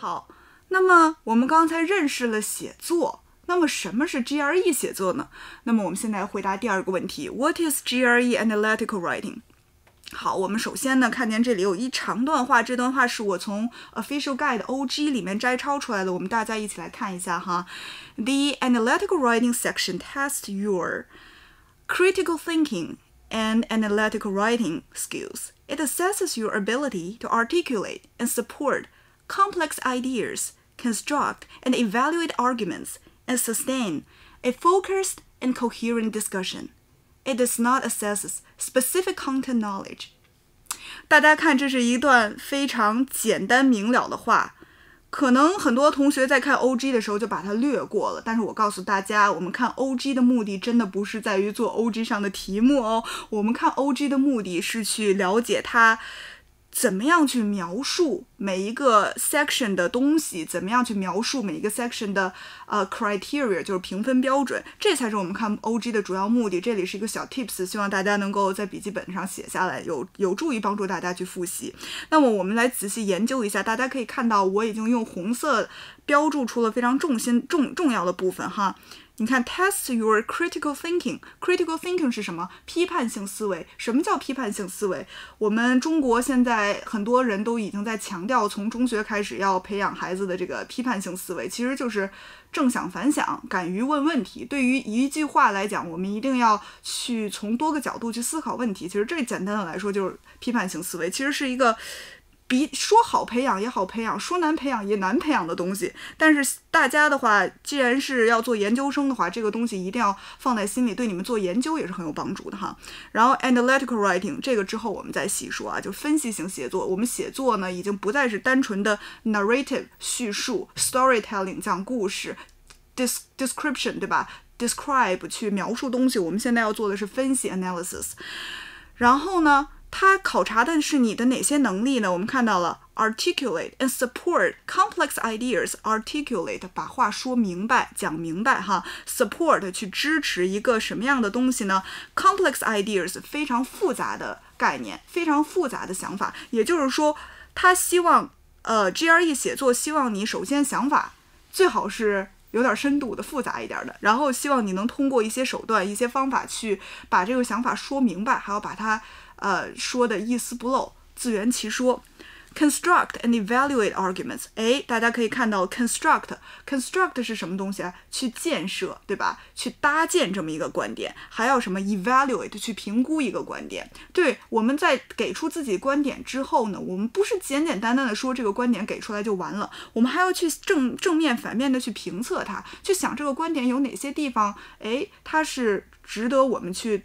好，那么我们刚才认识了写作，那么什么是 GRE 写作呢？那么我们现在回答第二个问题：What is GRE analytical writing？好，我们首先呢，看见这里有一长段话，这段话是我从 Official Guide OG 里面摘抄出来的，我们大家一起来看一下哈。The analytical writing section tests your critical thinking and analytical writing skills. It assesses your ability to articulate and support complex ideas, construct and evaluate arguments, and sustain a focused and coherent discussion. It does not assess specific content knowledge. 大家看，这是一段非常简单明了的话。可能很多同学在看 OG 的时候就把它略过了，但是我告诉大家，我们看 OG 的目的真的不是在于做 OG 上的题目哦，我们看 OG 的目的是去了解它怎么样去描述每一个 section 的东西？怎么样去描述每一个 section 的呃 criteria，就是评分标准？这才是我们看 OG 的主要目的。这里是一个小 tips，希望大家能够在笔记本上写下来，有有助于帮助大家去复习。那么我们来仔细研究一下，大家可以看到，我已经用红色标注出了非常重心重重要的部分哈。你看，test your critical thinking。critical thinking 是什么？批判性思维。什么叫批判性思维？我们中国现在很多人都已经在强调，从中学开始要培养孩子的这个批判性思维，其实就是正想反想，敢于问问题。对于一句话来讲，我们一定要去从多个角度去思考问题。其实这简单的来说就是批判性思维，其实是一个。比说好培养也好培养，说难培养也难培养的东西。但是大家的话，既然是要做研究生的话，这个东西一定要放在心里，对你们做研究也是很有帮助的哈。然后 analytical writing 这个之后我们再细说啊，就分析型写作。我们写作呢已经不再是单纯的 narrative 叙述，storytelling 讲故事，des description 对吧？describe 去描述东西。我们现在要做的是分析 analysis。然后呢？它考察的是你的哪些能力呢？我们看到了 articulate and support complex ideas. articulate 把话说明白、讲明白，哈。support 去支持一个什么样的东西呢？complex ideas 非常复杂的概念、非常复杂的想法。也就是说，他希望，呃，GRE 写作希望你首先想法最好是有点深度的、复杂一点的，然后希望你能通过一些手段、一些方法去把这个想法说明白，还要把它。呃，说的一丝不漏，自圆其说。Construct and evaluate arguments。哎，大家可以看到，construct，construct 是什么东西啊？去建设，对吧？去搭建这么一个观点，还要什么？evaluate，去评估一个观点。对，我们在给出自己观点之后呢，我们不是简简单单的说这个观点给出来就完了，我们还要去正正面、反面的去评测它，去想这个观点有哪些地方，哎，它是值得我们去。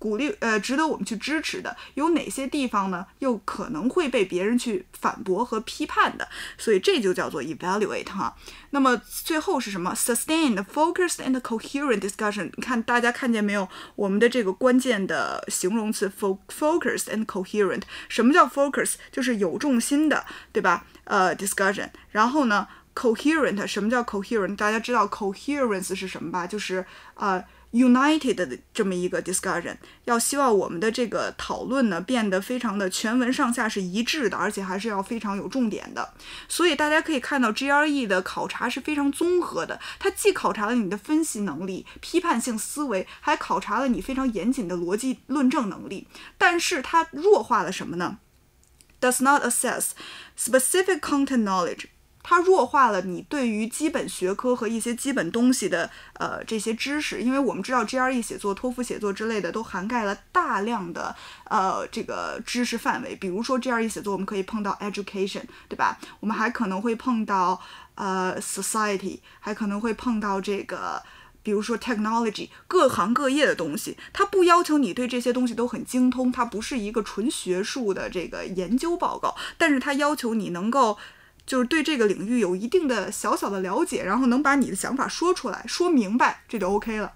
鼓励呃，值得我们去支持的有哪些地方呢？又可能会被别人去反驳和批判的，所以这就叫做 evaluate 哈。那么最后是什么？sustained, focused and coherent discussion。你看大家看见没有？我们的这个关键的形容词 focus and coherent。什么叫 focus？就是有重心的，对吧？呃，discussion。然后呢，coherent。什么叫 coherent？大家知道 coherence 是什么吧？就是啊。United 的这么一个 discussion，要希望我们的这个讨论呢变得非常的全文上下是一致的，而且还是要非常有重点的。所以大家可以看到 GRE 的考察是非常综合的，它既考察了你的分析能力、批判性思维，还考察了你非常严谨的逻辑论证能力。但是它弱化了什么呢？Does not assess specific content knowledge。它弱化了你对于基本学科和一些基本东西的呃这些知识，因为我们知道 GRE 写作、托福写作之类的都涵盖了大量的呃这个知识范围。比如说 GRE 写作，我们可以碰到 education，对吧？我们还可能会碰到呃 society，还可能会碰到这个，比如说 technology，各行各业的东西。它不要求你对这些东西都很精通，它不是一个纯学术的这个研究报告，但是它要求你能够。就是对这个领域有一定的小小的了解，然后能把你的想法说出来、说明白，这就 OK 了。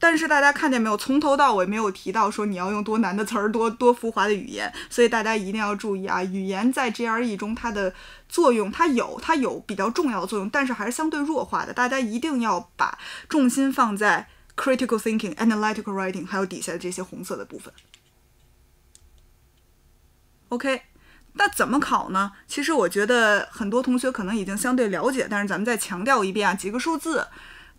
但是大家看见没有，从头到尾没有提到说你要用多难的词儿、多多浮华的语言，所以大家一定要注意啊，语言在 GRE 中它的作用，它有，它有比较重要的作用，但是还是相对弱化的。大家一定要把重心放在 critical thinking、analytical writing，还有底下的这些红色的部分。OK。那怎么考呢？其实我觉得很多同学可能已经相对了解，但是咱们再强调一遍啊，几个数字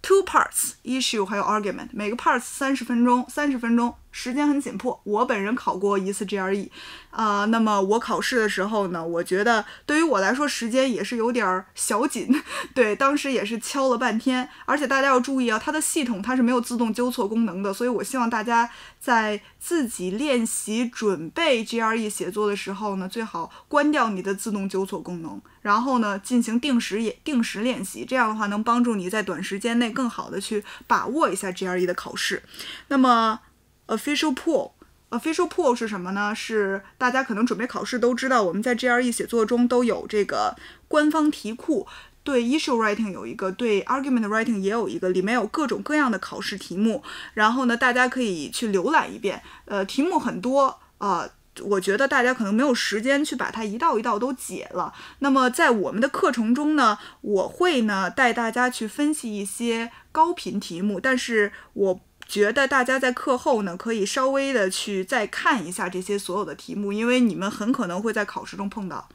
：two parts issue 还有 argument，每个 part s 三十分钟，三十分钟。时间很紧迫，我本人考过一次 GRE，啊，那么我考试的时候呢，我觉得对于我来说时间也是有点儿小紧，对，当时也是敲了半天。而且大家要注意啊，它的系统它是没有自动纠错功能的，所以我希望大家在自己练习准备 GRE 写作的时候呢，最好关掉你的自动纠错功能，然后呢进行定时也定时练习，这样的话能帮助你在短时间内更好的去把握一下 GRE 的考试。那么。Official pool，Official pool 是什么呢？是大家可能准备考试都知道，我们在 GRE 写作中都有这个官方题库，对 Issue writing 有一个，对 Argument writing 也有一个，里面有各种各样的考试题目。然后呢，大家可以去浏览一遍，呃，题目很多啊，我觉得大家可能没有时间去把它一道一道都解了。那么在我们的课程中呢，我会呢带大家去分析一些高频题目，但是我。觉得大家在课后呢，可以稍微的去再看一下这些所有的题目，因为你们很可能会在考试中碰到。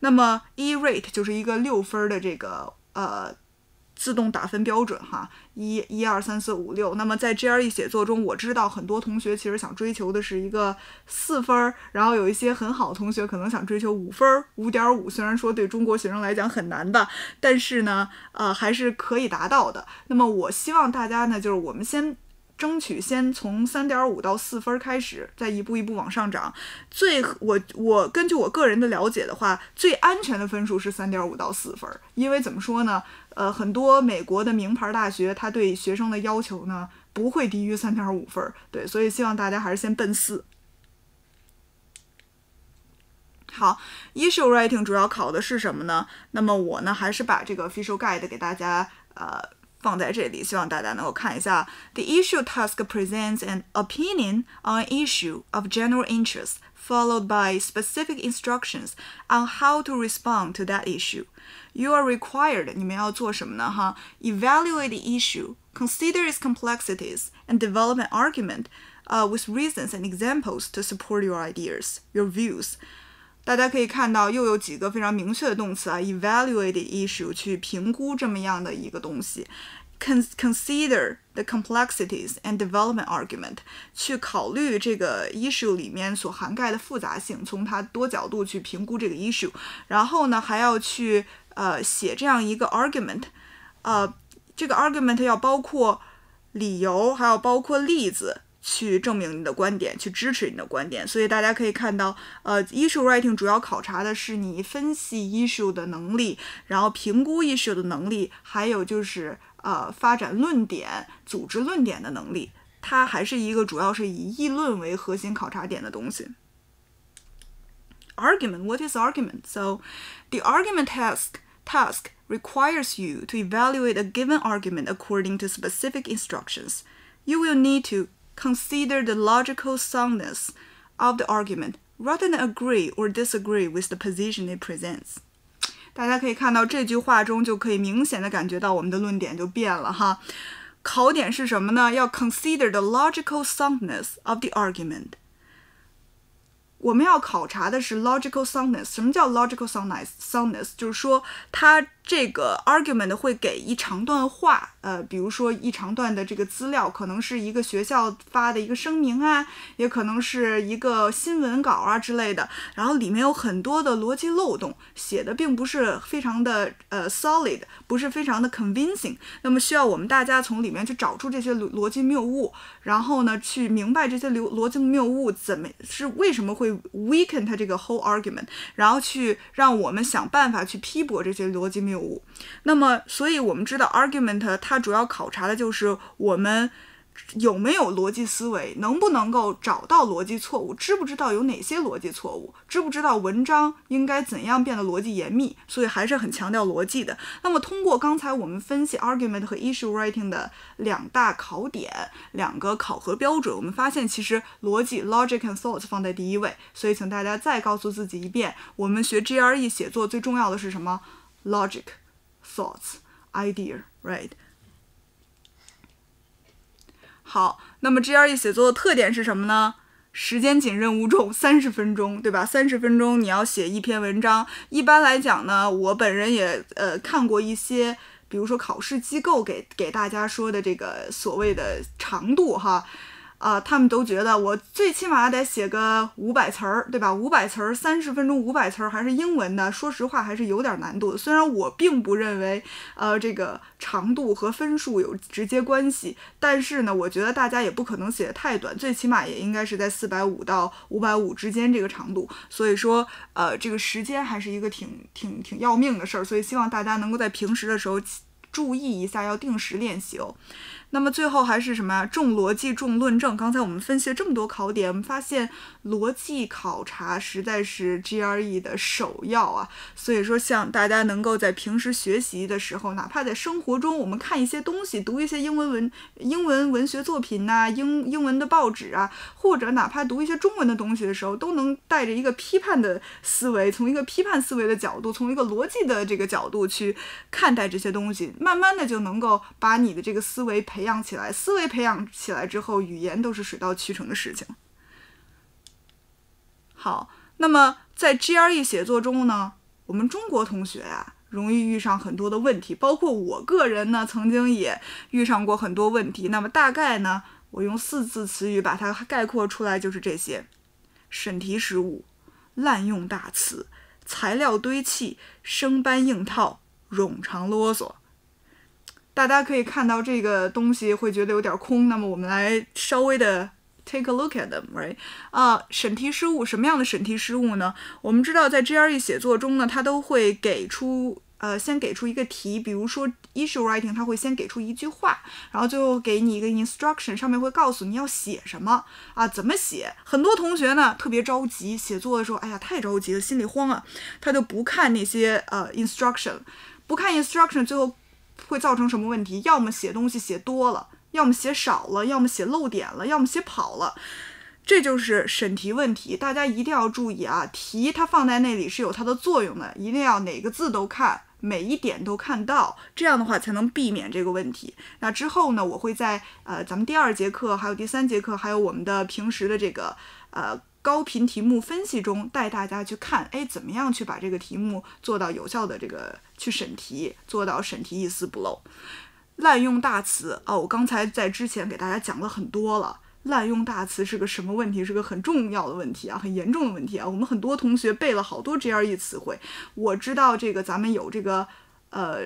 那么，E-rate 就是一个六分的这个呃自动打分标准哈，一一二三四五六。那么在 GRE 写作中，我知道很多同学其实想追求的是一个四分儿，然后有一些很好的同学可能想追求五分儿，五点五。虽然说对中国学生来讲很难的，但是呢，呃，还是可以达到的。那么我希望大家呢，就是我们先。争取先从三点五到四分开始，再一步一步往上涨。最我我根据我个人的了解的话，最安全的分数是三点五到四分，因为怎么说呢？呃，很多美国的名牌大学，他对学生的要求呢不会低于三点五分。对，所以希望大家还是先奔四。好，issue writing 主要考的是什么呢？那么我呢，还是把这个 official guide 给大家呃。放在这里，希望大家能够看一下。The issue task presents an opinion on an issue of general interest, followed by specific instructions on how to respond to that issue. You are required the issue, consider its complexities, and develop an argument. Uh, with reasons and examples to support your ideas, your views. 大家可以看到，又有几个非常明确的动词啊，evaluate issue 去评估这么样的一个东西，con consider the complexities and development argument 去考虑这个 issue 里面所涵盖的复杂性，从它多角度去评估这个 issue，然后呢，还要去呃写这样一个 argument，呃，这个 argument 要包括理由，还要包括例子。去证明你的观点，去支持你的观点。所以大家可以看到，呃，issue writing 主要考察的是你分析 issue 的能力，然后评估 issue 的能力，还有就是呃发展论点、组织论点的能力。它还是一个主要是以议论为核心考察点的东西。Argument, what is argument? So, the argument task task requires you to evaluate a given argument according to specific instructions. You will need to consider the logical soundness of the argument rather than agree or disagree with the position it presents. 大家可以看到这句话中就可以明显的感觉到我们的论点就变了哈。考点是什么呢？要 consider the logical soundness of the argument。我们要考察的是 logical soundness。什么叫 logical soundness？soundness 就是说它这个 argument 会给一长段话，呃，比如说一长段的这个资料，可能是一个学校发的一个声明啊，也可能是一个新闻稿啊之类的，然后里面有很多的逻辑漏洞，写的并不是非常的呃 solid，不是非常的 convincing。那么需要我们大家从里面去找出这些逻逻辑谬误，然后呢，去明白这些逻逻辑谬误怎么是为什么会 weaken 它这个 whole argument，然后去让我们想办法去批驳这些逻辑谬误。那么，所以我们知道 argument 它主要考察的就是我们有没有逻辑思维，能不能够找到逻辑错误，知不知道有哪些逻辑错误，知不知道文章应该怎样变得逻辑严密，所以还是很强调逻辑的。那么，通过刚才我们分析 argument 和 issue writing 的两大考点、两个考核标准，我们发现其实逻辑 logic and thoughts 放在第一位。所以，请大家再告诉自己一遍，我们学 GRE 写作最重要的是什么？Logic, thoughts, idea, right. 好，那么 GRE 写作的特点是什么呢？时间紧，任务重，三十分钟，对吧？三十分钟你要写一篇文章。一般来讲呢，我本人也呃看过一些，比如说考试机构给给大家说的这个所谓的长度哈。啊，他们都觉得我最起码得写个五百词儿，对吧？五百词儿，三十分钟，五百词儿，还是英文的。说实话，还是有点难度。虽然我并不认为，呃，这个长度和分数有直接关系，但是呢，我觉得大家也不可能写得太短，最起码也应该是在四百五到五百五之间这个长度。所以说，呃，这个时间还是一个挺挺挺要命的事儿。所以希望大家能够在平时的时候注意一下，要定时练习哦。那么最后还是什么啊？重逻辑、重论证。刚才我们分析了这么多考点，我们发现逻辑考察实在是 GRE 的首要啊。所以说，像大家能够在平时学习的时候，哪怕在生活中，我们看一些东西，读一些英文文、英文文学作品呐，英英文的报纸啊，或者哪怕读一些中文的东西的时候，都能带着一个批判的思维，从一个批判思维的角度，从一个逻辑的这个角度去看待这些东西，慢慢的就能够把你的这个思维培。培养起来，思维培养起来之后，语言都是水到渠成的事情。好，那么在 GRE 写作中呢，我们中国同学呀，容易遇上很多的问题，包括我个人呢，曾经也遇上过很多问题。那么大概呢，我用四字词语把它概括出来，就是这些：审题失误、滥用大词、材料堆砌、生搬硬套、冗长啰嗦。大家可以看到这个东西会觉得有点空，那么我们来稍微的 take a look at them，right？啊，审题失误，什么样的审题失误呢？我们知道在 GRE 写作中呢，它都会给出，呃，先给出一个题，比如说 issue writing，他会先给出一句话，然后最后给你一个 instruction，上面会告诉你要写什么啊，怎么写。很多同学呢特别着急，写作的时候，哎呀太着急了，心里慌啊，他就不看那些呃 instruction，不看 instruction，最后。会造成什么问题？要么写东西写多了，要么写少了，要么写漏点了，要么写跑了，这就是审题问题。大家一定要注意啊！题它放在那里是有它的作用的，一定要哪个字都看，每一点都看到，这样的话才能避免这个问题。那之后呢，我会在呃咱们第二节课、还有第三节课，还有我们的平时的这个呃。高频题目分析中，带大家去看，哎，怎么样去把这个题目做到有效的这个去审题，做到审题一丝不漏。滥用大词啊，我刚才在之前给大家讲了很多了，滥用大词是个什么问题？是个很重要的问题啊，很严重的问题啊。我们很多同学背了好多 GRE 词汇，我知道这个咱们有这个呃。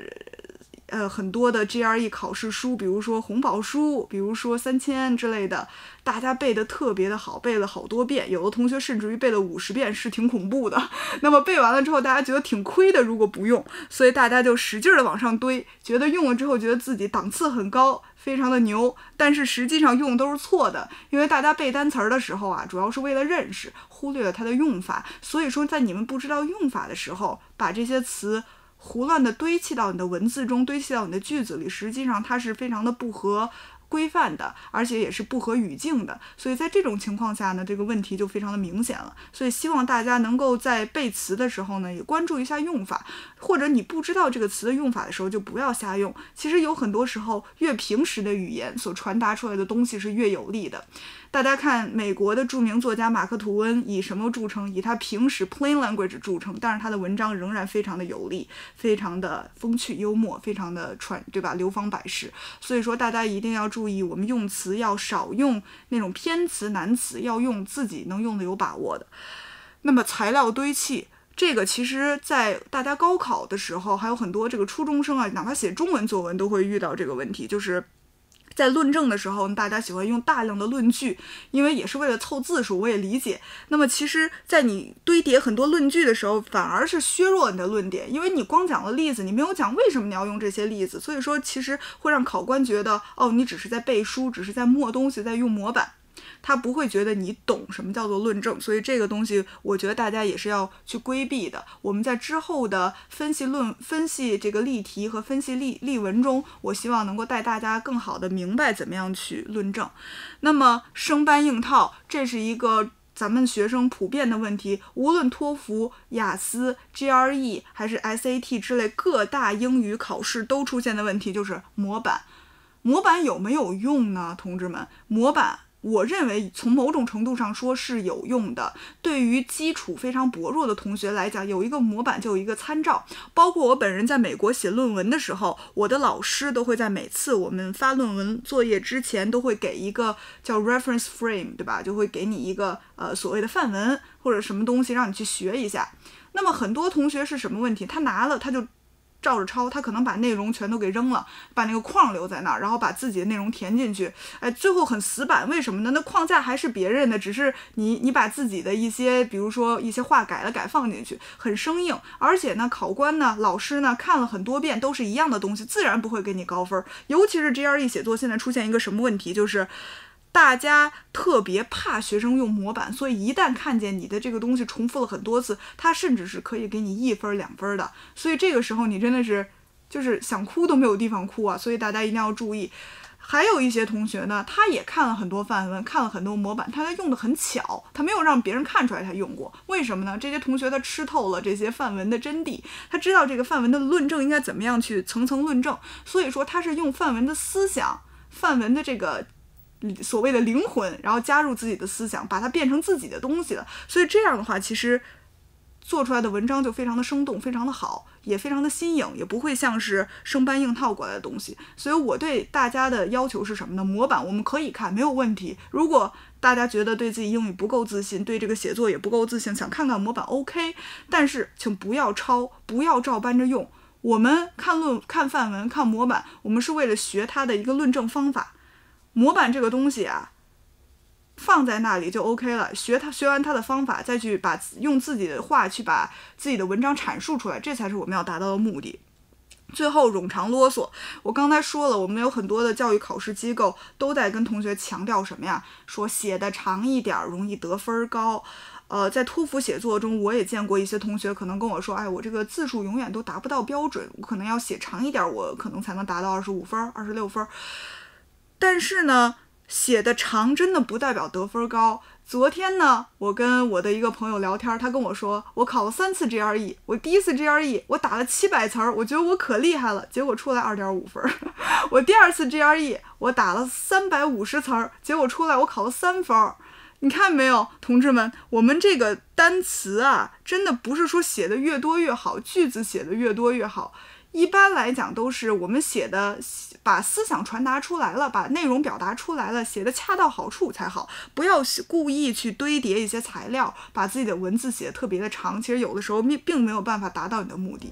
呃，很多的 GRE 考试书，比如说红宝书，比如说三千之类的，大家背的特别的好，背了好多遍，有的同学甚至于背了五十遍，是挺恐怖的。那么背完了之后，大家觉得挺亏的，如果不用，所以大家就使劲的往上堆，觉得用了之后，觉得自己档次很高，非常的牛。但是实际上用都是错的，因为大家背单词儿的时候啊，主要是为了认识，忽略了它的用法。所以说，在你们不知道用法的时候，把这些词。胡乱的堆砌到你的文字中，堆砌到你的句子里，实际上它是非常的不合规范的，而且也是不合语境的。所以在这种情况下呢，这个问题就非常的明显了。所以希望大家能够在背词的时候呢，也关注一下用法，或者你不知道这个词的用法的时候，就不要瞎用。其实有很多时候，越平时的语言所传达出来的东西是越有力的。大家看，美国的著名作家马克吐温以什么著称？以他平时 plain language 著称，但是他的文章仍然非常的有力，非常的风趣幽默，非常的传，对吧？流芳百世。所以说，大家一定要注意，我们用词要少用那种偏词难词，要用自己能用的有把握的。那么材料堆砌，这个其实在大家高考的时候，还有很多这个初中生啊，哪怕写中文作文都会遇到这个问题，就是。在论证的时候，大家喜欢用大量的论据，因为也是为了凑字数，我也理解。那么，其实，在你堆叠很多论据的时候，反而是削弱你的论点，因为你光讲了例子，你没有讲为什么你要用这些例子。所以说，其实会让考官觉得，哦，你只是在背书，只是在默东西，在用模板。他不会觉得你懂什么叫做论证，所以这个东西我觉得大家也是要去规避的。我们在之后的分析论分析这个例题和分析例例文中，我希望能够带大家更好的明白怎么样去论证。那么生搬硬套，这是一个咱们学生普遍的问题，无论托福、雅思、GRE 还是 SAT 之类各大英语考试都出现的问题，就是模板。模板有没有用呢，同志们？模板。我认为从某种程度上说是有用的。对于基础非常薄弱的同学来讲，有一个模板就有一个参照。包括我本人在美国写论文的时候，我的老师都会在每次我们发论文作业之前，都会给一个叫 reference frame，对吧？就会给你一个呃所谓的范文或者什么东西，让你去学一下。那么很多同学是什么问题？他拿了他就。照着抄，他可能把内容全都给扔了，把那个框留在那儿，然后把自己的内容填进去。哎，最后很死板，为什么呢？那框架还是别人的，只是你你把自己的一些，比如说一些话改了改放进去，很生硬。而且呢，考官呢、老师呢看了很多遍都是一样的东西，自然不会给你高分。尤其是 GRE 写作现在出现一个什么问题，就是。大家特别怕学生用模板，所以一旦看见你的这个东西重复了很多次，他甚至是可以给你一分两分的。所以这个时候你真的是，就是想哭都没有地方哭啊！所以大家一定要注意。还有一些同学呢，他也看了很多范文，看了很多模板，他用的很巧，他没有让别人看出来他用过。为什么呢？这些同学他吃透了这些范文的真谛，他知道这个范文的论证应该怎么样去层层论证。所以说他是用范文的思想，范文的这个。所谓的灵魂，然后加入自己的思想，把它变成自己的东西了。所以这样的话，其实做出来的文章就非常的生动，非常的好，也非常的新颖，也不会像是生搬硬套过来的东西。所以我对大家的要求是什么呢？模板我们可以看，没有问题。如果大家觉得对自己英语不够自信，对这个写作也不够自信，想看看模板，OK。但是请不要抄，不要照搬着用。我们看论、看范文、看模板，我们是为了学它的一个论证方法。模板这个东西啊，放在那里就 OK 了。学他学完他的方法，再去把用自己的话去把自己的文章阐述出来，这才是我们要达到的目的。最后冗长啰嗦，我刚才说了，我们有很多的教育考试机构都在跟同学强调什么呀？说写的长一点，容易得分高。呃，在托福写作中，我也见过一些同学可能跟我说：“哎，我这个字数永远都达不到标准，我可能要写长一点，我可能才能达到二十五分、二十六分。”但是呢，写的长真的不代表得分高。昨天呢，我跟我的一个朋友聊天，他跟我说，我考了三次 GRE，我第一次 GRE 我打了七百词儿，我觉得我可厉害了，结果出来二点五分。我第二次 GRE 我打了三百五十词儿，结果出来我考了三分。你看没有，同志们，我们这个单词啊，真的不是说写的越多越好，句子写的越多越好。一般来讲，都是我们写的，把思想传达出来了，把内容表达出来了，写的恰到好处才好。不要故意去堆叠一些材料，把自己的文字写的特别的长。其实有的时候并并没有办法达到你的目的。